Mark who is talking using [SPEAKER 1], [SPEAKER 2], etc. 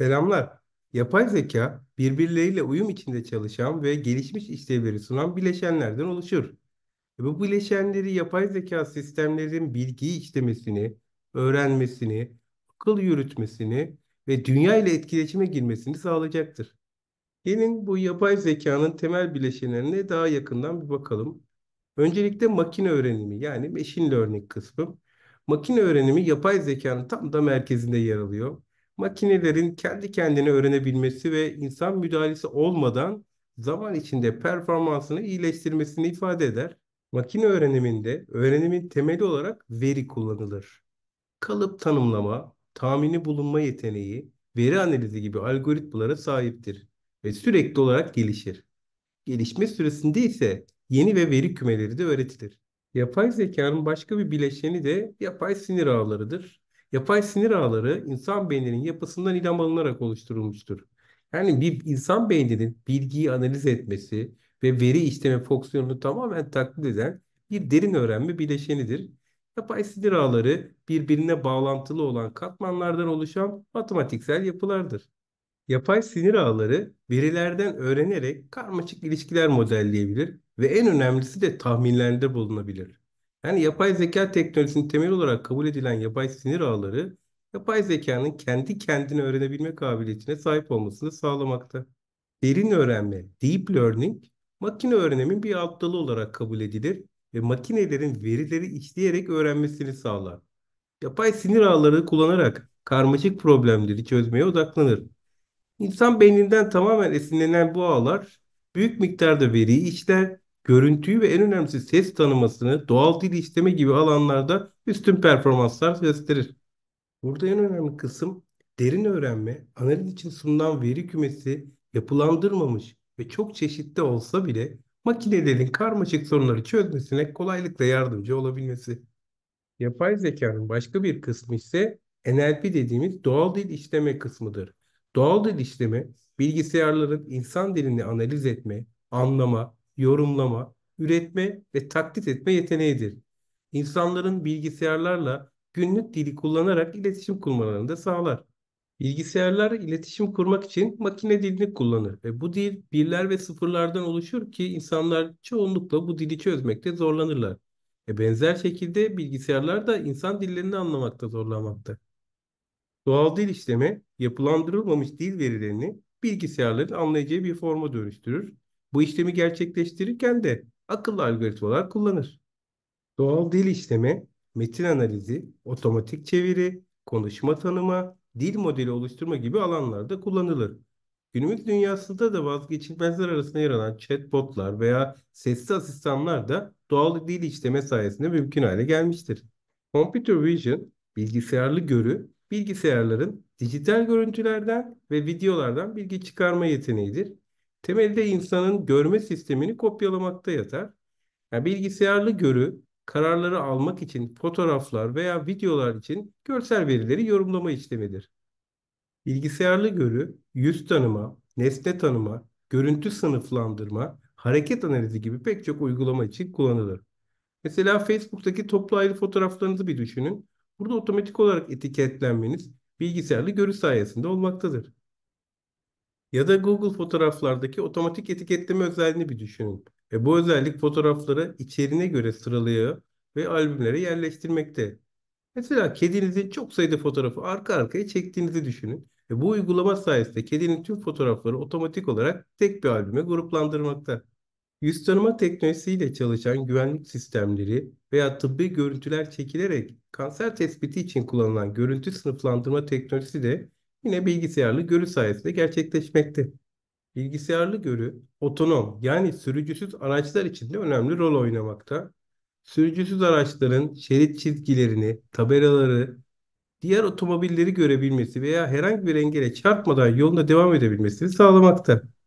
[SPEAKER 1] Selamlar. Yapay zeka birbirleriyle uyum içinde çalışan ve gelişmiş işlevleri sunan bileşenlerden oluşur. E, bu bileşenleri yapay zeka sistemlerin bilgiyi işlemesini, öğrenmesini, akıl yürütmesini ve dünya ile etkileşime girmesini sağlayacaktır. Gelin bu yapay zekanın temel bileşenlerine daha yakından bir bakalım. Öncelikle makine öğrenimi yani machine learning kısmı. Makine öğrenimi yapay zekanın tam da merkezinde yer alıyor makinelerin kendi kendine öğrenebilmesi ve insan müdahalesi olmadan zaman içinde performansını iyileştirmesini ifade eder. Makine öğreniminde öğrenimin temeli olarak veri kullanılır. Kalıp tanımlama, tahmini bulunma yeteneği, veri analizi gibi algoritmalara sahiptir ve sürekli olarak gelişir. Gelişme süresinde ise yeni ve veri kümeleri de öğretilir. Yapay zekanın başka bir bileşeni de yapay sinir ağlarıdır. Yapay sinir ağları insan beyninin yapısından ilham alınarak oluşturulmuştur. Yani bir insan beyninin bilgiyi analiz etmesi ve veri işleme fonksiyonunu tamamen taklit eden bir derin öğrenme bileşenidir. Yapay sinir ağları birbirine bağlantılı olan katmanlardan oluşan matematiksel yapılardır. Yapay sinir ağları verilerden öğrenerek karmaşık ilişkiler modelleyebilir ve en önemlisi de tahminlerde bulunabilir. Yani yapay zeka teknolojisinin temel olarak kabul edilen yapay sinir ağları, yapay zekanın kendi kendine öğrenebilme kabiliyetine sahip olmasını sağlamakta. Derin öğrenme, deep learning, makine öğrenimin bir alt dalı olarak kabul edilir ve makinelerin verileri işleyerek öğrenmesini sağlar. Yapay sinir ağları kullanarak karmaşık problemleri çözmeye odaklanır. İnsan beyninden tamamen esinlenen bu ağlar büyük miktarda veriyi işler görüntüyü ve en önemlisi ses tanımasını doğal dil işleme gibi alanlarda üstün performanslar gösterir. Burada en önemli kısım derin öğrenme, analiz için sunulan veri kümesi yapılandırmamış ve çok çeşitli olsa bile makinelerin karmaşık sorunları çözmesine kolaylıkla yardımcı olabilmesi. Yapay zekanın başka bir kısmı ise NLP dediğimiz doğal dil işleme kısmıdır. Doğal dil işleme, bilgisayarların insan dilini analiz etme, anlama, yorumlama, üretme ve taklit etme yeteneğidir. İnsanların bilgisayarlarla günlük dili kullanarak iletişim kurmalarını da sağlar. Bilgisayarlar iletişim kurmak için makine dilini kullanır ve bu dil birler ve sıfırlardan oluşur ki insanlar çoğunlukla bu dili çözmekte zorlanırlar. E benzer şekilde bilgisayarlar da insan dillerini anlamakta zorlanmakta. Doğal dil işlemi yapılandırılmamış dil verilerini bilgisayarların anlayacağı bir forma dönüştürür bu işlemi gerçekleştirirken de akıllı algoritmalar kullanır. Doğal dil işleme, metin analizi, otomatik çeviri, konuşma tanıma, dil modeli oluşturma gibi alanlarda kullanılır. Günümüz dünyasında da vazgeçilmezler arasında yer alan chatbotlar veya sesli asistanlar da doğal dil işleme sayesinde mümkün hale gelmiştir. Computer Vision, bilgisayarlı görü, bilgisayarların dijital görüntülerden ve videolardan bilgi çıkarma yeteneğidir temelde insanın görme sistemini kopyalamakta yatar. Yani bilgisayarlı görü kararları almak için fotoğraflar veya videolar için görsel verileri yorumlama işlemidir. Bilgisayarlı görü yüz tanıma, nesne tanıma, görüntü sınıflandırma, hareket analizi gibi pek çok uygulama için kullanılır. Mesela Facebook'taki toplu ayrı fotoğraflarınızı bir düşünün. Burada otomatik olarak etiketlenmeniz bilgisayarlı görü sayesinde olmaktadır. Ya da Google fotoğraflardaki otomatik etiketleme özelliğini bir düşünün. E bu özellik fotoğrafları içeriğine göre sıralıyor ve albümlere yerleştirmekte. Mesela kedinizin çok sayıda fotoğrafı arka arkaya çektiğinizi düşünün. E bu uygulama sayesinde kedinin tüm fotoğrafları otomatik olarak tek bir albüme gruplandırmakta. Yüz tanıma teknolojisiyle çalışan güvenlik sistemleri veya tıbbi görüntüler çekilerek kanser tespiti için kullanılan görüntü sınıflandırma teknolojisi de yine bilgisayarlı görü sayesinde gerçekleşmekte. Bilgisayarlı görü otonom yani sürücüsüz araçlar içinde önemli rol oynamakta. Sürücüsüz araçların şerit çizgilerini, tabelaları, diğer otomobilleri görebilmesi veya herhangi bir engele çarpmadan yolunda devam edebilmesini sağlamakta.